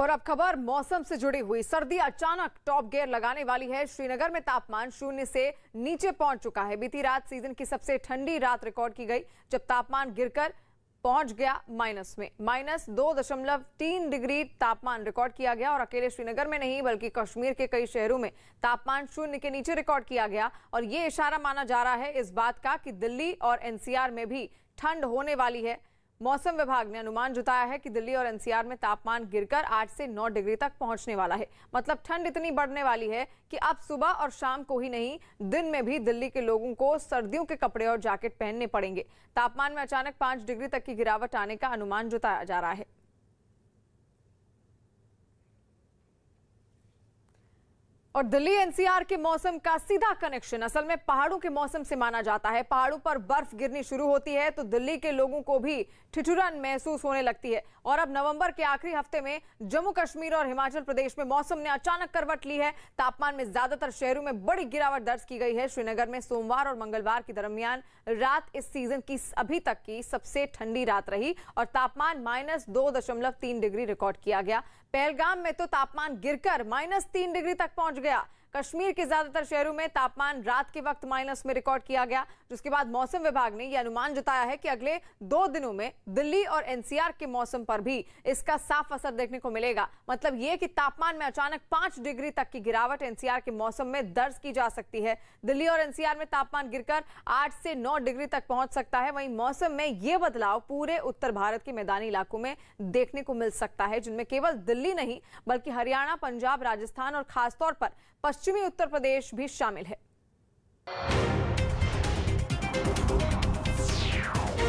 और अब खबर मौसम से जुड़ी हुई सर्दी अचानक टॉप गेयर लगाने वाली है श्रीनगर में तापमान शून्य से नीचे पहुंच चुका है बीती रात सीजन की सबसे ठंडी रात रिकॉर्ड की गई जब तापमान गिरकर पहुंच गया माइनस में माइनस दो दशमलव तीन डिग्री तापमान रिकॉर्ड किया गया और अकेले श्रीनगर में नहीं बल्कि कश्मीर के कई शहरों में तापमान शून्य के नीचे रिकॉर्ड किया गया और ये इशारा माना जा रहा है इस बात का कि दिल्ली और एनसीआर में भी ठंड होने वाली है मौसम विभाग ने अनुमान जताया है कि दिल्ली और एनसीआर में तापमान गिरकर 8 से 9 डिग्री तक पहुंचने वाला है मतलब ठंड इतनी बढ़ने वाली है कि अब सुबह और शाम को ही नहीं दिन में भी दिल्ली के लोगों को सर्दियों के कपड़े और जैकेट पहनने पड़ेंगे तापमान में अचानक 5 डिग्री तक की गिरावट आने का अनुमान जताया जा रहा है और दिल्ली एनसीआर के मौसम का सीधा कनेक्शन असल में पहाड़ों के मौसम से माना जाता है पहाड़ों पर बर्फ गिरनी शुरू होती है तो दिल्ली के लोगों को भी ठिठुरन महसूस होने लगती है और अब नवंबर के आखिरी हफ्ते में जम्मू कश्मीर और हिमाचल प्रदेश में मौसम ने अचानक करवट ली है तापमान में ज्यादातर शहरों में बड़ी गिरावट दर्ज की गई है श्रीनगर में सोमवार और मंगलवार के दरमियान रात इस सीजन की अभी तक की सबसे ठंडी रात रही और तापमान माइनस डिग्री रिकॉर्ड किया गया पहलगाम में तो तापमान गिरकर माइनस डिग्री तक पहुंच गया गया कश्मीर के ज्यादातर शहरों में तापमान रात के वक्त माइनस में रिकॉर्ड किया गया जिसके बाद मौसम विभाग ने यह अनुमान जताया है कि अगले दो दिनों में दिल्ली और एनसीआर के मौसम पर भी इसका साफ असर देखने को मिलेगा मतलब ये कि तापमान में अचानक पांच डिग्री तक की गिरावट एनसीआर के मौसम में दर्ज की जा सकती है दिल्ली और एनसीआर में तापमान गिरकर आठ से नौ डिग्री तक पहुंच सकता है वहीं मौसम में यह बदलाव पूरे उत्तर भारत के मैदानी इलाकों में देखने को मिल सकता है जिनमें केवल दिल्ली नहीं बल्कि हरियाणा पंजाब राजस्थान और खासतौर पर पश्चिम पश्चिमी उत्तर प्रदेश भी शामिल है